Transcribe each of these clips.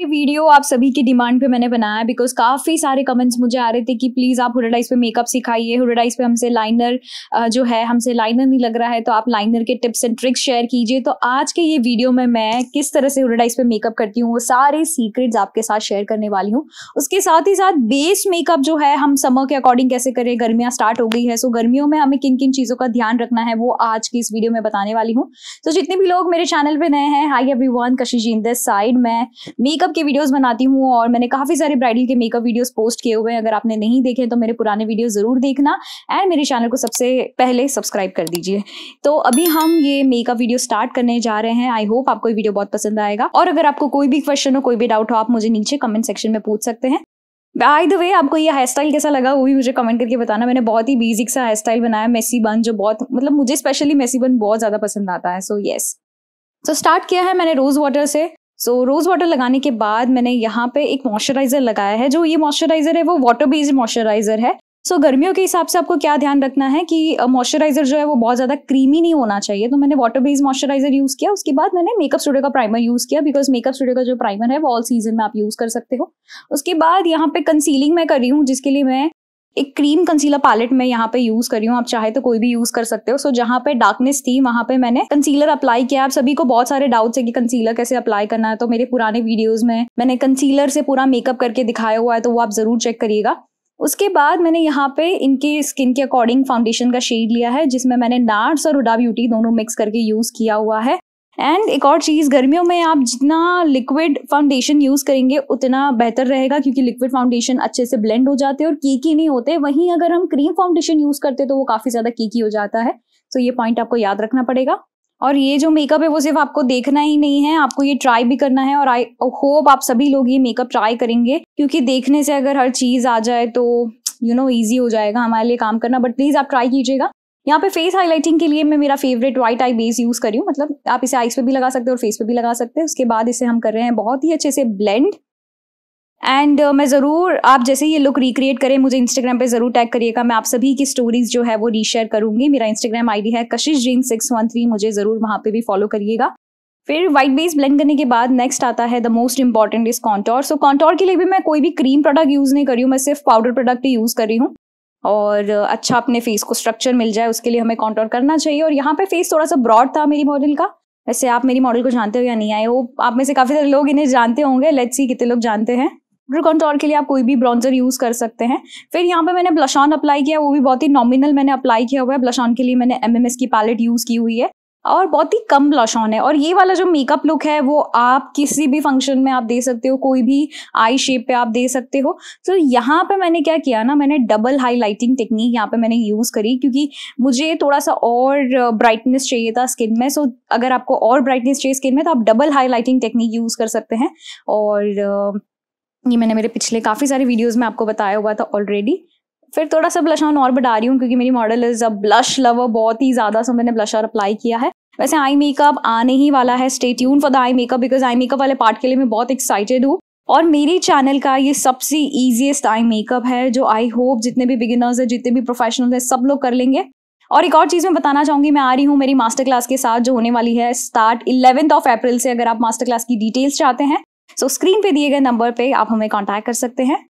ये वीडियो आप सभी की डिमांड पे मैंने बनाया बिकॉज काफ़ी सारे कमेंट्स मुझे आ रहे थे कि प्लीज़ आप हुडाइस पे मेकअप सिखाइए हुडाइस पे हमसे लाइनर जो है हमसे लाइनर नहीं लग रहा है तो आप लाइनर के टिप्स एंड ट्रिक्स शेयर कीजिए तो आज के ये वीडियो में मैं किस तरह से हुडाइस पे मेकअप करती हूँ वो सारे सीक्रेट्स आपके साथ शेयर करने वाली हूँ उसके साथ ही साथ बेस मेकअप जो है हम समर के अकॉर्डिंग कैसे करें गर्मियाँ स्टार्ट हो गई है सो गर्मियों में हमें किन किन चीज़ों का ध्यान रखना है वो आज की इस वीडियो में बताने वाली हूँ तो जितने भी लोग मेरे चैनल पर नए हैं high everyone Kashish in this side मैं मेकअप मेकअप के वीडियोस बनाती हूँ और मैंने काफ़ी सारे ब्राइडल के मेकअप वीडियोस पोस्ट किए हुए हैं अगर आपने नहीं देखे तो मेरे पुराने वीडियो ज़रूर देखना एंड मेरे चैनल को सबसे पहले सब्सक्राइब कर दीजिए तो अभी हम ये मेकअप वीडियो स्टार्ट करने जा रहे हैं आई होप आपको ये वीडियो बहुत पसंद आएगा और अगर आपको कोई भी क्वेश्चन हो कोई भी डाउट हो आप मुझे नीचे कमेंट सेक्शन में पूछ सकते हैं बाय द वे आपको ये हेयर स्टाइल कैसा लगा वो भी मुझे कमेंट करके बताना मैंने बहुत ही बेसिक सा हेयर स्टाइल बनाया मेसी बन जो बहुत मतलब मुझे स्पेशली मेसी बन बहुत ज़्यादा पसंद आता है सो यस सो स्टार्ट किया है मैंने रोज़ वाटर से सो so, रोज़ वाटर लगाने के बाद मैंने यहाँ पे एक मॉइस्चराइज़र लगाया है जो ये मॉइस्चराइज़र है वो वाटर बेस्ड मॉइस्चराइज़र है सो so, गर्मियों के हिसाब से आपको क्या ध्यान रखना है कि मॉइस्चराइज़र जो है वो बहुत ज़्यादा क्रीमी नहीं होना चाहिए तो मैंने वाटर बेस्ड मॉइस्चराइज़र यूज़ किया उसके बाद मैंने मेकअप स्टूडियो का प्राइमर यूज़ किया बिकॉज मेकअप स्टूडियो का जो प्राइमर है वो ऑल सीजन में आप यूज़ कर सकते हो उसके बाद यहाँ पे कंसीलिंग मैं कर रही हूँ जिसके लिए मैं एक क्रीम कंसीलर पैलेट मैं यहाँ पे यूज करी हूँ आप चाहे तो कोई भी यूज कर सकते हो सो so, जहाँ पे डार्कनेस थी वहाँ पे मैंने कंसीलर अप्लाई किया आप सभी को बहुत सारे डाउट्स है कि कंसीलर कैसे अप्लाई करना है तो मेरे पुराने वीडियोज में मैंने कंसीलर से पूरा मेकअप करके दिखाया हुआ है तो वो आप जरूर चेक करिएगा उसके बाद मैंने यहाँ पे इनके स्किन के अकॉर्डिंग फाउंडेशन का शेड लिया है जिसमें मैंने नार्स और उडा ब्यूटी दोनों मिक्स करके यूज किया हुआ है एंड एक और चीज़ गर्मियों में आप जितना लिक्विड फाउंडेशन यूज़ करेंगे उतना बेहतर रहेगा क्योंकि लिक्विड फाउंडेशन अच्छे से ब्लेंड हो जाते हैं और कीकी नहीं होते वहीं अगर हम क्रीम फाउंडेशन यूज़ करते तो वो काफ़ी ज़्यादा कीकी हो जाता है तो ये पॉइंट आपको याद रखना पड़ेगा और ये जो मेकअप है वो सिर्फ आपको देखना ही नहीं है आपको ये ट्राई भी करना है और आई होप आप सभी लोग ये मेकअप ट्राई करेंगे क्योंकि देखने से अगर हर चीज़ आ जाए तो यू नो ईजी हो जाएगा हमारे लिए काम करना बट प्लीज़ आप ट्राई कीजिएगा यहाँ पे फेस हाईलाइटिंग के लिए मैं मेरा favourite white eye base use करी हूँ मतलब आप इसे आइस पे भी लगा सकते हो और फेस पे भी लगा सकते हैं उसके बाद इसे हम कर रहे हैं बहुत ही अच्छे से ब्लेंड एंड uh, मैं ज़रूर आप जैसे ये लुक रिक्रिएट करें मुझे इंस्टाग्राम पे ज़रूर टैग करिएगा मैं आप सभी की स्टोरीज जो है वो रीशेयर करूंगी मेरा इंस्टाग्राम आईडी है कशिश जीन सिक्स वन थ्री मुझे ज़रूर वहाँ पे भी फॉलो करिएगा फिर वाइट बेस ब्लेंड करने के बाद नेक्स्ट आता है the most important is contour so contour के लिए भी मैं कोई भी क्रीम प्रोडक्ट यूज़ नहीं कर रही हूँ मैं सिर्फ पाउडर प्रोडक्ट ही यूज़ कर रही हूँ और अच्छा अपने फेस को स्ट्रक्चर मिल जाए उसके लिए हमें कॉन्टोर करना चाहिए और यहाँ पे फेस थोड़ा सा ब्रॉड था मेरी मॉडल का वैसे आप मेरी मॉडल को जानते हो या नहीं आए हो आप में से काफ़ी सारे लोग इन्हें जानते होंगे लेट्स सी कितने लोग जानते हैं ड्रू कंटोर के लिए आप कोई भी ब्रॉन्जर यूज़ कर सकते हैं फिर यहाँ पे मैंने ब्लश ऑन अप्लाई किया वो भी बहुत ही नॉमिनल मैंने अप्लाई किया हुआ है ब्लश ऑन के लिए मैंने एम की पैलेट यूज़ की हुई है और बहुत ही कम ब्लश ऑन है और ये वाला जो मेकअप लुक है वो आप किसी भी फंक्शन में आप दे सकते हो कोई भी आई शेप पे आप दे सकते हो तो यहाँ पे मैंने क्या किया ना मैंने डबल हाईलाइटिंग टेक्निक यहाँ पे मैंने यूज़ करी क्योंकि मुझे थोड़ा सा और ब्राइटनेस चाहिए था स्किन में सो अगर आपको और ब्राइटनेस चाहिए स्किन में तो आप डबल हाईलाइटिंग टेक्निक यूज़ कर सकते हैं और ये मैंने मेरे पिछले काफ़ी सारे वीडियोज़ में आपको बताया हुआ था ऑलरेडी फिर थोड़ा सा ब्लश ऑन और बढ़ा रही हूँ क्योंकि मेरी model is a blush lover बहुत ही ज़्यादा सो मैंने ब्लशर अप्लाई किया है वैसे आई मेकअप आने ही वाला है stay tune for the eye makeup because eye makeup वाले पार्ट के लिए मैं बहुत एक्साइटेड हूँ और मेरे चैनल का ये सबसे ईजिएस्ट आई मेकअप है जो आई होप जितने भी बिगिनर्स हैं जितने भी प्रोफेशनल हैं सब लोग कर लेंगे और एक और चीज़ मैं बताना चाहूँगी मैं आ रही हूँ मेरी मास्टर क्लास के साथ जो होने वाली है स्टार्ट इलेवेंथ ऑफ अप्रैल से अगर आप मास्टर क्लास की डिटेल्स चाहते हैं सो स्क्रीन पे दिए गए नंबर पे आप हमें कॉन्टैक्ट कर सकते हैं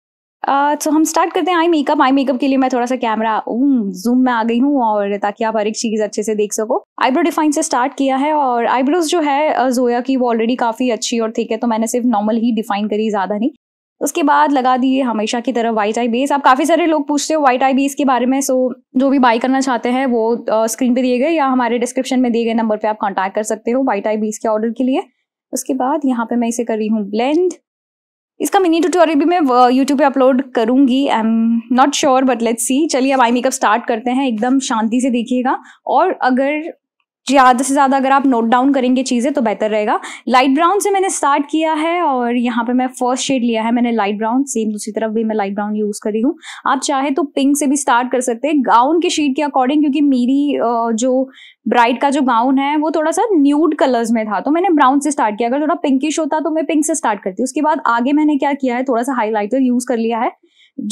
तो हम स्टार्ट करते हैं आई मेकअप आई मेकअप के लिए मैं थोड़ा सा कैमरा जूम में आ गई हूँ और ताकि आप हर एक चीज़ अच्छे से देख सको आईब्रो डिफाइन से स्टार्ट किया है और आईब्रोज जो है जोया की वो ऑलरेडी काफ़ी अच्छी और ठीक है तो मैंने सिर्फ नॉर्मल ही डिफाइन करी ज़्यादा नहीं उसके बाद लगा दिए हमेशा की तरह वाइट आई बेस आप काफ़ी सारे लोग पूछते हो वाइट आई बेस के बारे में सो जो भी बाई करना चाहते हैं वो स्क्रीन पे दिए गए या हमारे डिस्क्रिप्शन में दिए गए नंबर पे आप कांटेक्ट कर सकते हो वाइट आई बेस के ऑर्डर के लिए उसके बाद यहाँ पे मैं इसे कर रही हूँ ब्लेंड इसका मिनी ट्यूटोरियल भी मैं यूट्यूब uh, पे अपलोड करूंगी I am not sure but let's see चलिए अब आई मेकअप स्टार्ट करते हैं एकदम शांति से देखिएगा और अगर जी ज़्यादा से ज़्यादा अगर आप नोट डाउन करेंगे चीज़ें तो बेहतर रहेगा लाइट ब्राउन से मैंने स्टार्ट किया है और यहाँ पे मैं फर्स्ट शेड लिया है मैंने लाइट ब्राउन सेम दूसरी तरफ भी मैं लाइट ब्राउन यूज़ करी हूँ आप चाहे तो पिंक से भी स्टार्ट कर सकते हैं गाउन के शेड के अकॉर्डिंग क्योंकि मेरी जो ब्राइट का जो गाउन है वो थोड़ा सा न्यूड कलर्स में था तो मैंने ब्राउन से स्टार्ट किया अगर थोड़ा पिंकिश होता तो मैं पिंक से स्टार्ट करती हूँ उसके बाद आगे मैंने क्या किया है थोड़ा सा हाईलाइटर यूज़ कर लिया है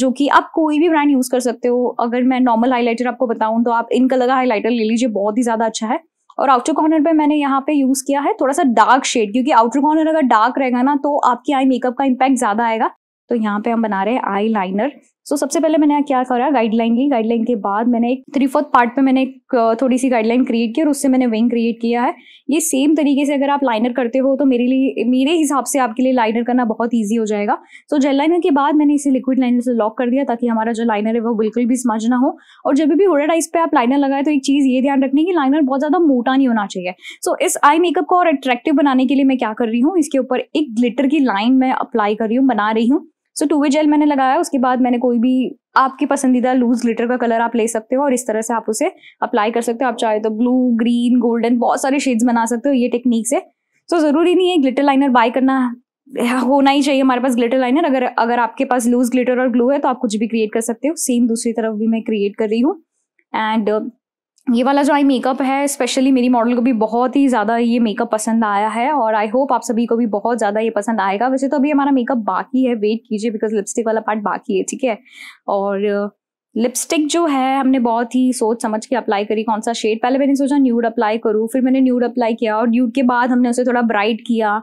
जो कि आप कोई भी ब्रांड यूज़ कर सकते हो अगर मैं नॉर्मल हाईलाइटर आपको बताऊं तो आप इन कलर का हाईलाइटर ले लीजिए बहुत ही ज़्यादा अच्छा है और आउटर कॉर्नर पे मैंने यहाँ पे यूज किया है थोड़ा सा डार्क शेड क्योंकि आउटर कॉर्नर अगर डार्क रहेगा ना तो आपकी आई मेकअप का इम्पैक्ट ज्यादा आएगा तो यहाँ पे हम बना रहे हैं आई लाइनर सो so, सबसे पहले मैंने क्या करा गाइडलाइन ली गाइडलाइन के बाद मैंने एक थ्री फोर्थ पार्ट पे मैंने एक थोड़ी सी गाइडलाइन क्रिएट की और उससे मैंने विंग क्रिएट किया है ये सेम तरीके से अगर आप लाइनर करते हो तो मेरे लिए मेरे हिसाब से आपके लिए लाइनर करना बहुत ईजी हो जाएगा सो so, जेल लाइनर के बाद मैंने इसे लिक्विड लाइनर से लॉक कर दिया ताकि हमारा जो लाइनर है वो बिल्कुल भी समझ ना हो और जब भी होडाडाइज पे आप लाइनर लगाए तो एक चीज़ ये ध्यान रखनी कि लाइनर बहुत ज़्यादा मोटा नहीं होना चाहिए सो so, इस आई मेकअप को और अट्रैक्टिव बनाने के लिए मैं क्या कर रही हूँ इसके ऊपर एक ग्लिटर की लाइन मैं अप्लाई कर रही हूँ बना रही हूँ सो टू वे जेल मैंने लगाया उसके बाद मैंने कोई भी आपके पसंदीदा लूज ग्लिटर का कलर आप ले सकते हो और इस तरह से आप उसे अप्लाई कर सकते हो आप चाहे तो ब्लू ग्रीन गोल्डन बहुत सारे शेड्स बना सकते हो ये टेक्निक से सो so, ज़रूरी नहीं है ग्लिटर लाइनर बाय करना होना ही चाहिए हमारे पास ग्लिटर लाइनर अगर अगर आपके पास लूज ग्लिटर और ग्लू है तो आप कुछ भी क्रिएट कर सकते हो सेम दूसरी तरफ भी मैं क्रिएट कर रही हूँ एंड ये वाला जो आई मेकअप है स्पेशली मेरी मॉडल को भी बहुत ही ज़्यादा ये मेकअप पसंद आया है और आई होप आप सभी को भी बहुत ज़्यादा ये पसंद आएगा वैसे तो अभी हमारा मेकअप बाकी है वेट कीजिए बिकॉज लिपस्टिक वाला पार्ट बाकी है ठीक है और लिपस्टिक uh, जो है हमने बहुत ही सोच समझ के अप्लाई करी कौन सा शेड पहले मैंने सोचा न्यूड अप्लाई करूँ फिर मैंने न्यूड अप्लाई किया और न्यूड के बाद हमने उसे थोड़ा ब्राइट किया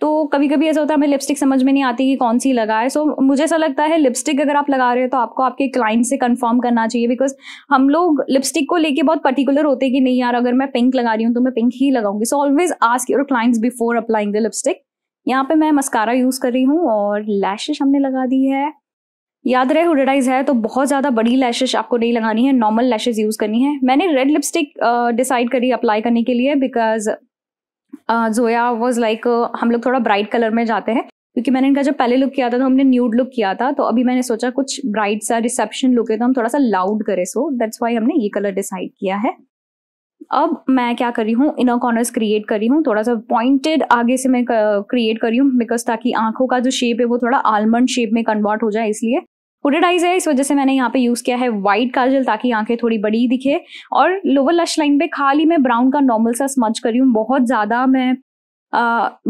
तो कभी कभी ऐसा होता है हमें लिपस्टिक समझ में नहीं आती कि कौन सी लगाए सो so, मुझे ऐसा लगता है लिपस्टिक अगर आप लगा रहे हो तो आपको आपके क्लाइंट से कंफर्म करना चाहिए बिकॉज हम लोग लिपस्टिक को लेके बहुत पर्टिकुलर होते हैं कि नहीं यार अगर मैं पिंक लगा रही हूँ तो मैं पिंक ही लगाऊंगी so always ask your clients before applying the lipstick यहाँ पे मैं मस्कारा यूज़ कर रही हूँ और लैशेज हमने लगा दी है याद रहे हुडेडाइज है तो बहुत ज़्यादा बड़ी लैशेज आपको नहीं लगानी है नॉर्मल लैशेज यूज़ करनी है मैंने रेड लिपस्टिक डिसाइड करी अप्लाई करने के लिए बिकॉज जोया वॉज लाइक हम लोग थोड़ा ब्राइट कलर में जाते हैं क्योंकि मैंने इनका जब पहले लुक किया था तो हमने न्यूड लुक किया था तो अभी मैंने सोचा कुछ ब्राइट सा रिसेप्शन लुक है तो हम थोड़ा सा लाउड करें सो दैट्स वाई हमने ये कलर डिसाइड किया है अब मैं क्या कर रही हूँ इनर कॉर्नर्स क्रिएट कर रही हूँ थोड़ा सा पॉइंटेड आगे से मैं क्रिएट कर रही हूँ बिकॉज ताकि आंखों का जो शेप है वो थोड़ा आलमंड शेप में कन्वर्ट हो जाए इसलिए हुडेड आइज है इस वजह से मैंने यहाँ पे यूज़ किया है वाइट काजल ताकि आंखें थोड़ी बड़ी दिखे और लोअर लश लाइन पे खाली मैं ब्राउन का नॉर्मल सा स्मच कर रही हूँ बहुत ज़्यादा मैं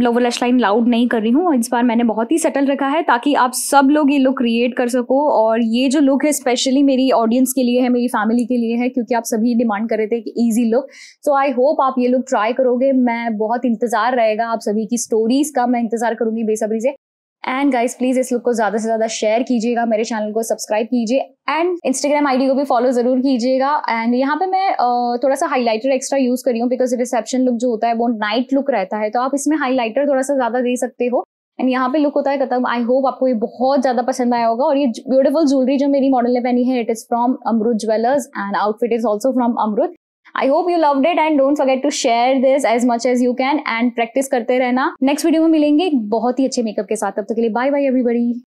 लोअर लश लाइन लाउड नहीं कर रही हूँ इस बार मैंने बहुत ही सेटल रखा है ताकि आप सब लोग ये लुक क्रिएट कर सको और ये जो लुक है स्पेशली मेरी ऑडियंस के लिए है मेरी फैमिली के लिए है क्योंकि आप सभी डिमांड कर रहे थे कि easy look so I hope आप ये लुक ट्राई करोगे मैं बहुत इंतजार रहेगा आप सभी की स्टोरीज का मैं इंतजार करूंगी बेसब्री से एंड गाइस प्लीज इस लुक को ज्यादा से ज्यादा शेयर कीजिएगा मेरे चैनल को सब्सक्राइब कीजिए एंड इंस्टाग्राम आईडी को भी फॉलो जरूर कीजिएगा एंड यहाँ पे मैं uh, थोड़ा सा हाईलाइटर एक्स्ट्रा यूज करी हूँ बिकॉज रिसेप्शन लुक जो होता है वो नाइट लुक रहता है तो आप इसमें हाईलाइटर थोड़ा सा ज्यादा दे सकते हो एंड यहाँ पे लुक होता है खत्म आई होप आपको ये बहुत ज्यादा पसंद आया होगा और ये ब्यूटीफुल ज्वेलरी जो मेरी मॉडल ने पहनी है it is from Amrit jewellers and outfit is also from Amrit I hope you love it and don't forget to share this as much as you can and practice करते रहना नेक्स्ट वीडियो में मिलेंगे बहुत ही अच्छे मेकअप के साथ तब तक तो के लिए बाय बाय एवरीबडी